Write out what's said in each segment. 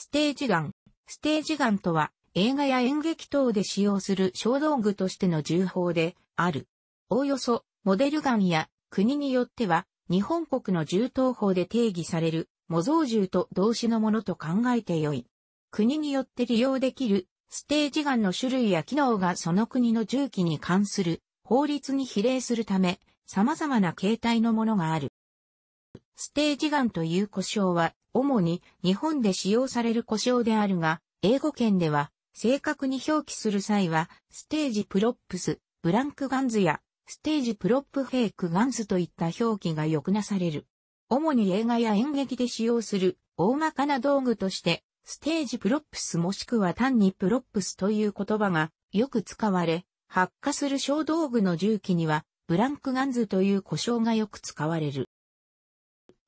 ステージガン。ステージガンとは、映画や演劇等で使用する小道具としての銃砲である。おおよそ、モデルガンや国によっては、日本国の銃刀法で定義される模造銃と同種のものと考えてよい。国によって利用できるステージガンの種類や機能がその国の銃器に関する法律に比例するため、様々な形態のものがある。ステージガンという呼称は、主に日本で使用される故障であるが、英語圏では、正確に表記する際は、ステージプロップス、ブランクガンズや、ステージプロップフェイクガンズといった表記がくなされる。主に映画や演劇で使用する大まかな道具として、ステージプロップスもしくは単にプロップスという言葉がよく使われ、発火する小道具の重機には、ブランクガンズという呼称がよく使われる。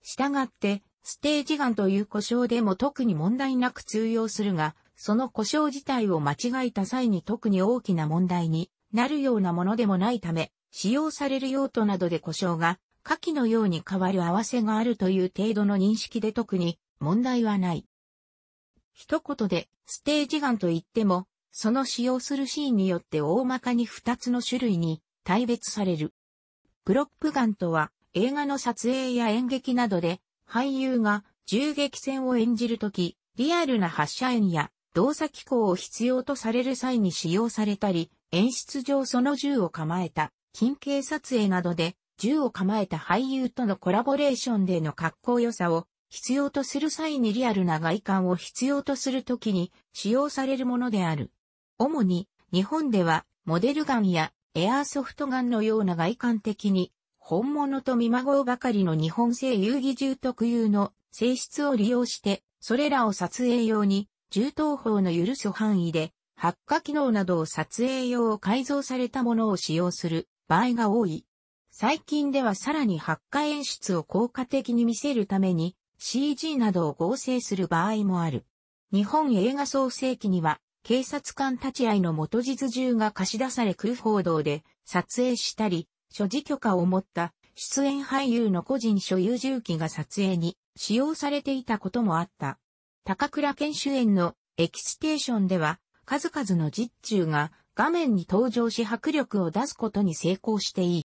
したがって、ステージガンという故障でも特に問題なく通用するが、その故障自体を間違えた際に特に大きな問題になるようなものでもないため、使用される用途などで故障が下記のように変わる合わせがあるという程度の認識で特に問題はない。一言でステージガンと言っても、その使用するシーンによって大まかに二つの種類に大別される。プロップガンとは映画の撮影や演劇などで、俳優が銃撃戦を演じるとき、リアルな発射円や動作機構を必要とされる際に使用されたり、演出上その銃を構えた、近景撮影などで、銃を構えた俳優とのコラボレーションでの格好良さを必要とする際にリアルな外観を必要とするときに使用されるものである。主に日本ではモデルガンやエアーソフトガンのような外観的に本物と見まごうばかりの日本製遊戯銃特有の性質を利用して、それらを撮影用に、銃刀法の許す範囲で、発火機能などを撮影用を改造されたものを使用する場合が多い。最近ではさらに発火演出を効果的に見せるために CG などを合成する場合もある。日本映画創世記には警察官立ち会いの元実銃が貸し出され空報道で撮影したり、所持許可を持った出演俳優の個人所有重機が撮影に使用されていたこともあった。高倉健主演のエキステーションでは数々の実中が画面に登場し迫力を出すことに成功していい。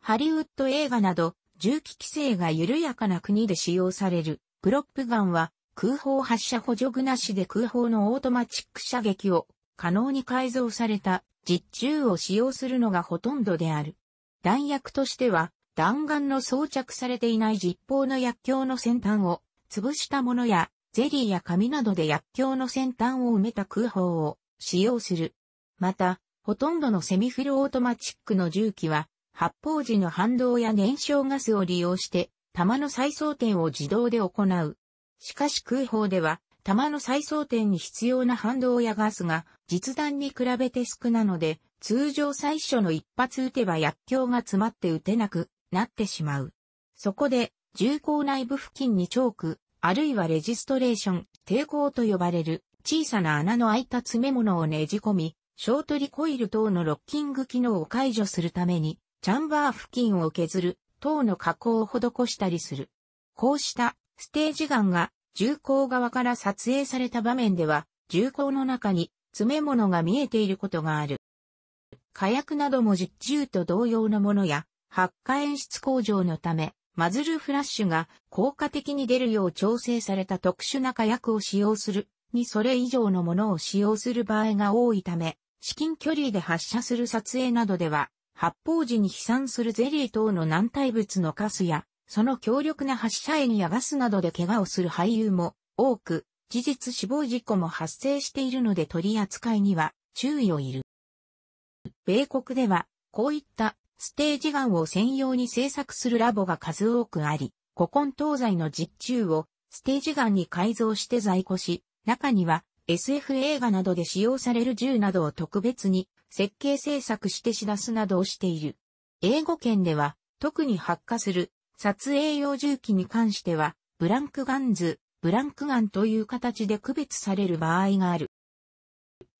ハリウッド映画など重機規制が緩やかな国で使用されるプロップガンは空砲発射補助具なしで空砲のオートマチック射撃を可能に改造された実銃を使用するのがほとんどである。弾薬としては、弾丸の装着されていない実砲の薬莢の先端を潰したものや、ゼリーや紙などで薬莢の先端を埋めた空砲を使用する。また、ほとんどのセミフルオートマチックの銃器は、発砲時の反動や燃焼ガスを利用して、弾の再装填を自動で行う。しかし空砲では、弾の再装填に必要な反動やガスが実弾に比べて少なので、通常最初の一発撃てば薬莢が詰まって撃てなくなってしまう。そこで、銃口内部付近にチョーク、あるいはレジストレーション、抵抗と呼ばれる小さな穴の開いた詰め物をねじ込み、ショートリコイル等のロッキング機能を解除するために、チャンバー付近を削る、等の加工を施したりする。こうしたステージガンが銃口側から撮影された場面では、銃口の中に詰め物が見えていることがある。火薬なども実銃と同様のものや、発火演出工場のため、マズルフラッシュが効果的に出るよう調整された特殊な火薬を使用するにそれ以上のものを使用する場合が多いため、至近距離で発射する撮影などでは、発砲時に飛散するゼリー等の軟体物のカスやその強力な発射炎やガスなどで怪我をする俳優も多く、事実死亡事故も発生しているので取り扱いには注意をいる。米国では、こういったステージガンを専用に製作するラボが数多くあり、古今東西の実中をステージガンに改造して在庫し、中には SF 映画などで使用される銃などを特別に設計制作して仕出すなどをしている。英語圏では特に発火する撮影用銃器に関しては、ブランクガンズ、ブランクガンという形で区別される場合がある。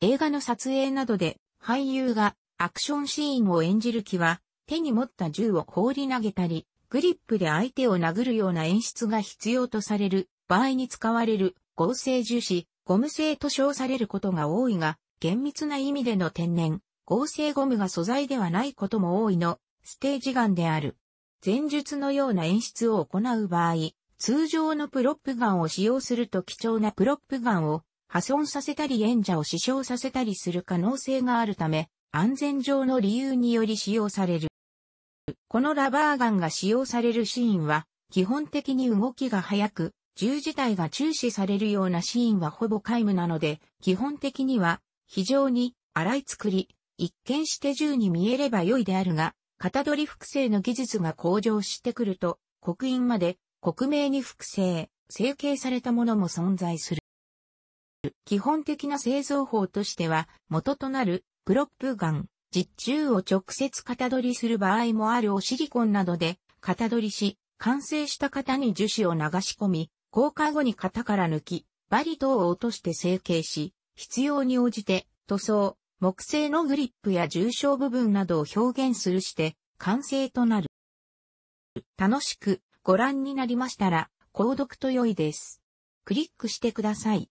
映画の撮影などで俳優がアクションシーンを演じる気は手に持った銃を放り投げたり、グリップで相手を殴るような演出が必要とされる場合に使われる合成樹脂、ゴム製と称されることが多いが、厳密な意味での天然、合成ゴムが素材ではないことも多いの、ステージガンである。前述のような演出を行う場合、通常のプロップガンを使用すると貴重なプロップガンを破損させたり演者を死傷させたりする可能性があるため、安全上の理由により使用される。このラバーガンが使用されるシーンは、基本的に動きが速く、銃自体が注視されるようなシーンはほぼ皆無なので、基本的には非常に荒い作り、一見して銃に見えれば良いであるが、型取り複製の技術が向上してくると、刻印まで、刻名に複製、成形されたものも存在する。基本的な製造法としては、元となるプロップガン、実中を直接型取りする場合もあるおシリコンなどで型取りし、完成した型に樹脂を流し込み、硬化後に型から抜き、バリ等を落として成形し、必要に応じて塗装、木製のグリップや重症部分などを表現するして完成となる。楽しくご覧になりましたら、購読と良いです。クリックしてください。